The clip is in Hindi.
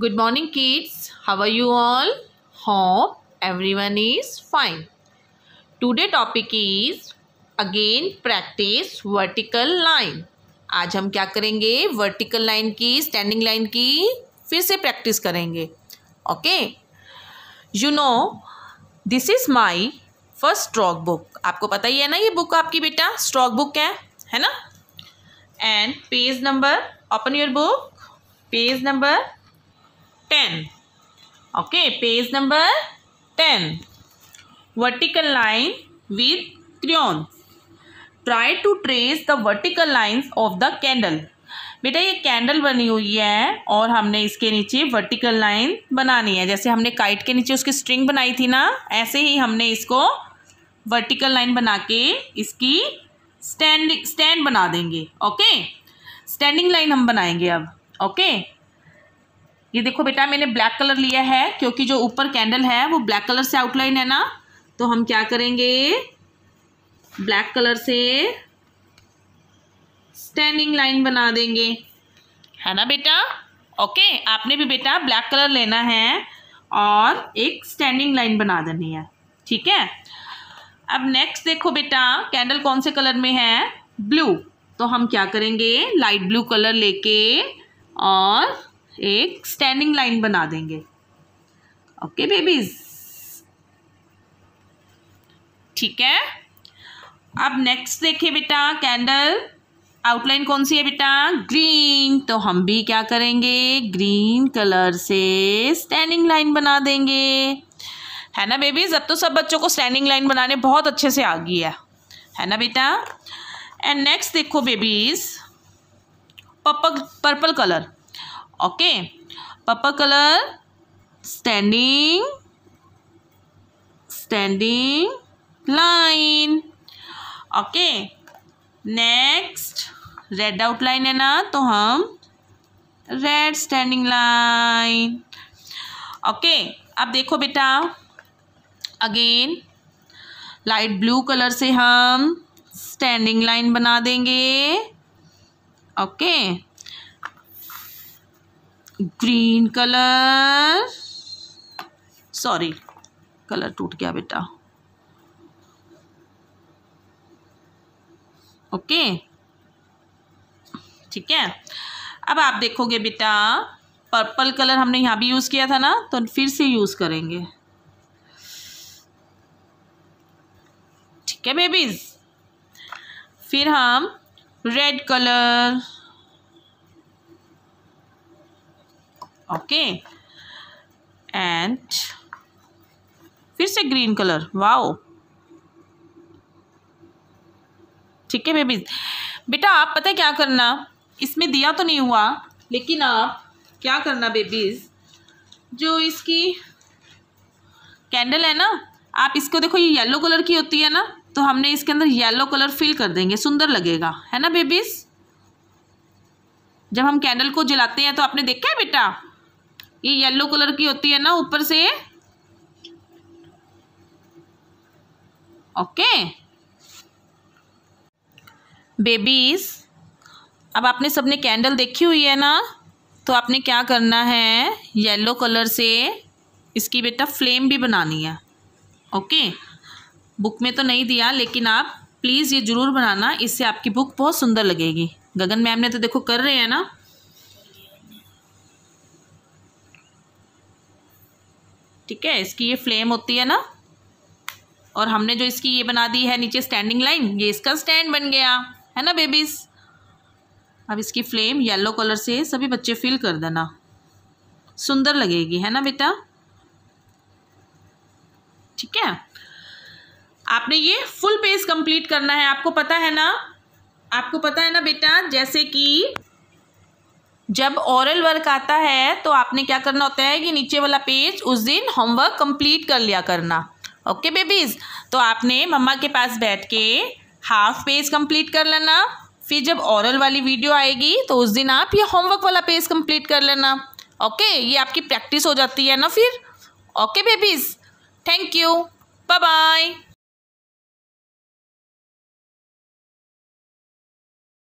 Good morning kids. How you all all? Everyone is fine today topic is again practice vertical line आज हम क्या करेंगे वर्टिकल लाइन की स्टैंडिंग लाइन की फिर से प्रैक्टिस करेंगे okay you know this is my first stroke book आपको पता ही है ना ये बुक आपकी बेटा स्ट्रॉक बुक है है ना and page number open your book page number ten okay page number ten vertical line with crayon try to trace the vertical lines of the candle बेटा ये कैंडल बनी हुई है और हमने इसके नीचे वर्टिकल लाइन बनानी है जैसे हमने काइट के नीचे उसकी स्ट्रिंग बनाई थी ना ऐसे ही हमने इसको वर्टिकल लाइन बना के इसकी स्टैंड स्टैंड बना देंगे ओके स्टैंडिंग लाइन हम बनाएंगे अब ओके ये देखो बेटा मैंने ब्लैक कलर लिया है क्योंकि जो ऊपर कैंडल है वो ब्लैक कलर से आउटलाइन है ना तो हम क्या करेंगे ब्लैक कलर से स्टैंडिंग लाइन बना देंगे है ना बेटा ओके आपने भी बेटा ब्लैक कलर लेना है और एक स्टैंडिंग लाइन बना देनी है ठीक है अब नेक्स्ट देखो बेटा कैंडल कौन से कलर में है ब्लू तो हम क्या करेंगे लाइट ब्लू कलर लेके और एक स्टैंडिंग लाइन बना देंगे ओके बेबीज ठीक है अब नेक्स्ट देखिए बेटा कैंडल आउटलाइन कौन सी है बेटा ग्रीन तो हम भी क्या करेंगे ग्रीन कलर से स्टैंडिंग लाइन बना देंगे है ना बेबीज अब तो सब बच्चों को स्टैंडिंग लाइन बनाने बहुत अच्छे से आ गई है है ना बेटा एंड नेक्स्ट देखो babies purple purple colour okay purple colour standing standing line okay next red outline है ना तो हम रेड स्टैंडिंग लाइन ओके अब देखो बेटा अगेन लाइट ब्लू कलर से हम स्टैंडिंग लाइन बना देंगे okay okay. Green colour sorry colour टूट गया बेटा ओके ठीक है अब आप देखोगे बेटा पर्पल कलर हमने यहाँ भी यूज़ किया था ना तो फिर से यूज़ करेंगे ठीक है बेबीज़ फिर हम रेड कलर ओके एंड फिर से ग्रीन कलर वाओ ठीक है बेबीज बेटा आप पता है क्या करना इसमें दिया तो नहीं हुआ लेकिन आप क्या करना बेबीज जो इसकी कैंडल है ना आप इसको देखो ये येलो कलर की होती है ना तो हमने इसके अंदर येलो कलर फिल कर देंगे सुंदर लगेगा है ना बेबीज जब हम कैंडल को जलाते हैं तो आपने देखा है बेटा ये येलो कलर की होती है ना ऊपर से ओके बेबीज अब आपने सबने कैंडल देखी हुई है ना तो आपने क्या करना है येलो कलर से इसकी बेटा फ्लेम भी बनानी है ओके बुक में तो नहीं दिया लेकिन आप प्लीज़ ये ज़रूर बनाना इससे आपकी बुक बहुत सुंदर लगेगी गगन मैम ने तो देखो कर रहे हैं ना ठीक है इसकी ये फ्लेम होती है ना और हमने जो इसकी ये बना दी है नीचे स्टैंडिंग लाइन ये इसका स्टैंड बन गया है ना बेबीज़ अब इसकी फ्लेम येलो कलर से सभी बच्चे फिल कर देना सुंदर लगेगी है ना बेटा ठीक है आपने ये फुल पेज कंप्लीट करना है आपको पता है ना आपको पता है ना बेटा जैसे कि जब औरल वर्क आता है तो आपने क्या करना होता है कि नीचे वाला पेज उस दिन होमवर्क कंप्लीट कर लिया करना ओके बेबीज़ तो आपने मम्मा के पास बैठ के हाफ पेज कंप्लीट कर लेना फिर जब औरल वाली वीडियो आएगी तो उस दिन आप ये होमवर्क वाला पेज कंप्लीट कर लेना ओके ये आपकी प्रैक्टिस हो जाती है ना फिर okay babies thank you bye bye